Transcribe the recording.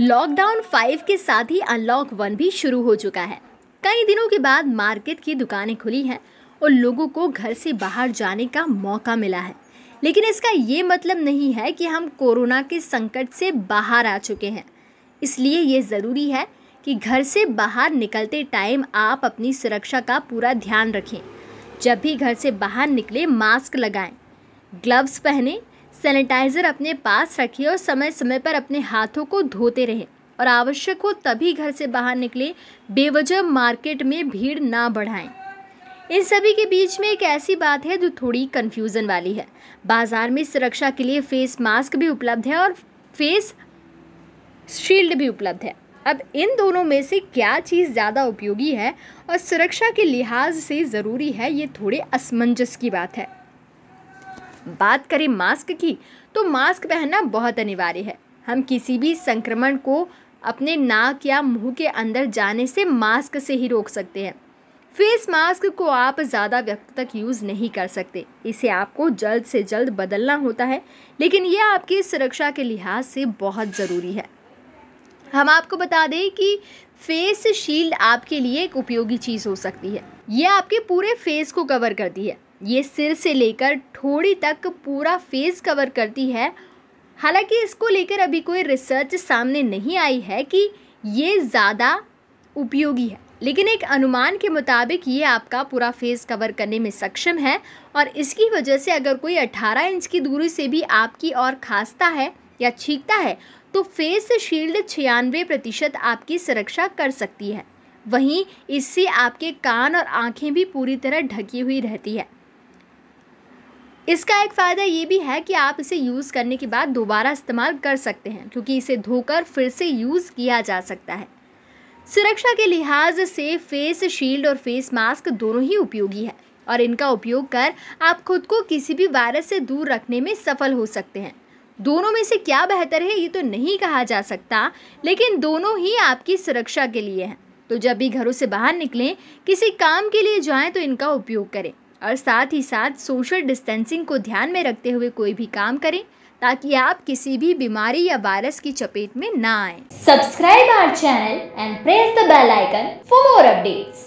lockdown five के साथ ही unlock one भी शुरू हो चुका है कई दिनों के बाद मार्केट की दुकानें खुली हैं और लोगों को घर से बाहर जाने का मौका मिला है लेकिन इसका ये मतलब नहीं है कि हम कोरोना के संकट से बाहर आ चुके हैं इसलिए ये ज़रूरी है कि घर से बाहर निकलते टाइम आप अपनी सुरक्षा का पूरा ध्यान रखें जब भी घर से बाहर निकले मास्क लगाएं ग्लव्स पहनें सैनिटाइज़र अपने पास रखिए और समय समय पर अपने हाथों को धोते रहें और आवश्यक हो तभी घर से बाहर निकले बेवजह मार्केट में भीड़ ना बढ़ाएं इन सभी के बीच में एक ऐसी बात है जो थोड़ी कन्फ्यूज़न वाली है बाज़ार में सुरक्षा के लिए फेस मास्क भी उपलब्ध है और फेस शील्ड भी उपलब्ध है अब इन दोनों में से क्या चीज़ ज़्यादा उपयोगी है और सुरक्षा के लिहाज से ज़रूरी है ये थोड़े असमंजस की बात है बात करें मास्क की तो मास्क पहनना बहुत अनिवार्य है हम किसी भी संक्रमण को अपने नाक या मुंह के अंदर जाने से मास्क से ही रोक सकते हैं फेस मास्क को आप ज़्यादा वक्त तक यूज़ नहीं कर सकते इसे आपको जल्द से जल्द बदलना होता है लेकिन यह आपकी सुरक्षा के लिहाज से बहुत ज़रूरी है हम आपको बता दें कि फेस शील्ड आपके लिए एक उपयोगी चीज़ हो सकती है यह आपके पूरे फेस को कवर करती है ये सिर से लेकर थोड़ी तक पूरा फेस कवर करती है हालांकि इसको लेकर अभी कोई रिसर्च सामने नहीं आई है कि ये ज़्यादा उपयोगी है लेकिन एक अनुमान के मुताबिक ये आपका पूरा फेस कवर करने में सक्षम है और इसकी वजह से अगर कोई 18 इंच की दूरी से भी आपकी और खांसता है या छींकता है तो फेस शील्ड छियानवे प्रतिशत आपकी सुरक्षा कर सकती है वहीं इससे आपके कान और आंखें भी पूरी तरह ढकी हुई रहती है इसका एक फ़ायदा ये भी है कि आप इसे यूज़ करने के बाद दोबारा इस्तेमाल कर सकते हैं क्योंकि इसे धोकर फिर से यूज़ किया जा सकता है सुरक्षा के लिहाज से फेस शील्ड और फेस मास्क दोनों ही उपयोगी है और इनका उपयोग कर आप खुद को किसी भी वायरस से दूर रखने में सफल हो सकते हैं दोनों में से क्या बेहतर है ये तो नहीं कहा जा सकता लेकिन दोनों ही आपकी सुरक्षा के लिए हैं तो जब भी घरों से बाहर निकलें किसी काम के लिए जाएं तो इनका उपयोग करें और साथ ही साथ सोशल डिस्टेंसिंग को ध्यान में रखते हुए कोई भी काम करें ताकि आप किसी भी बीमारी या वायरस की चपेट में ना आए subscribe our channel and press the bell icon for more updates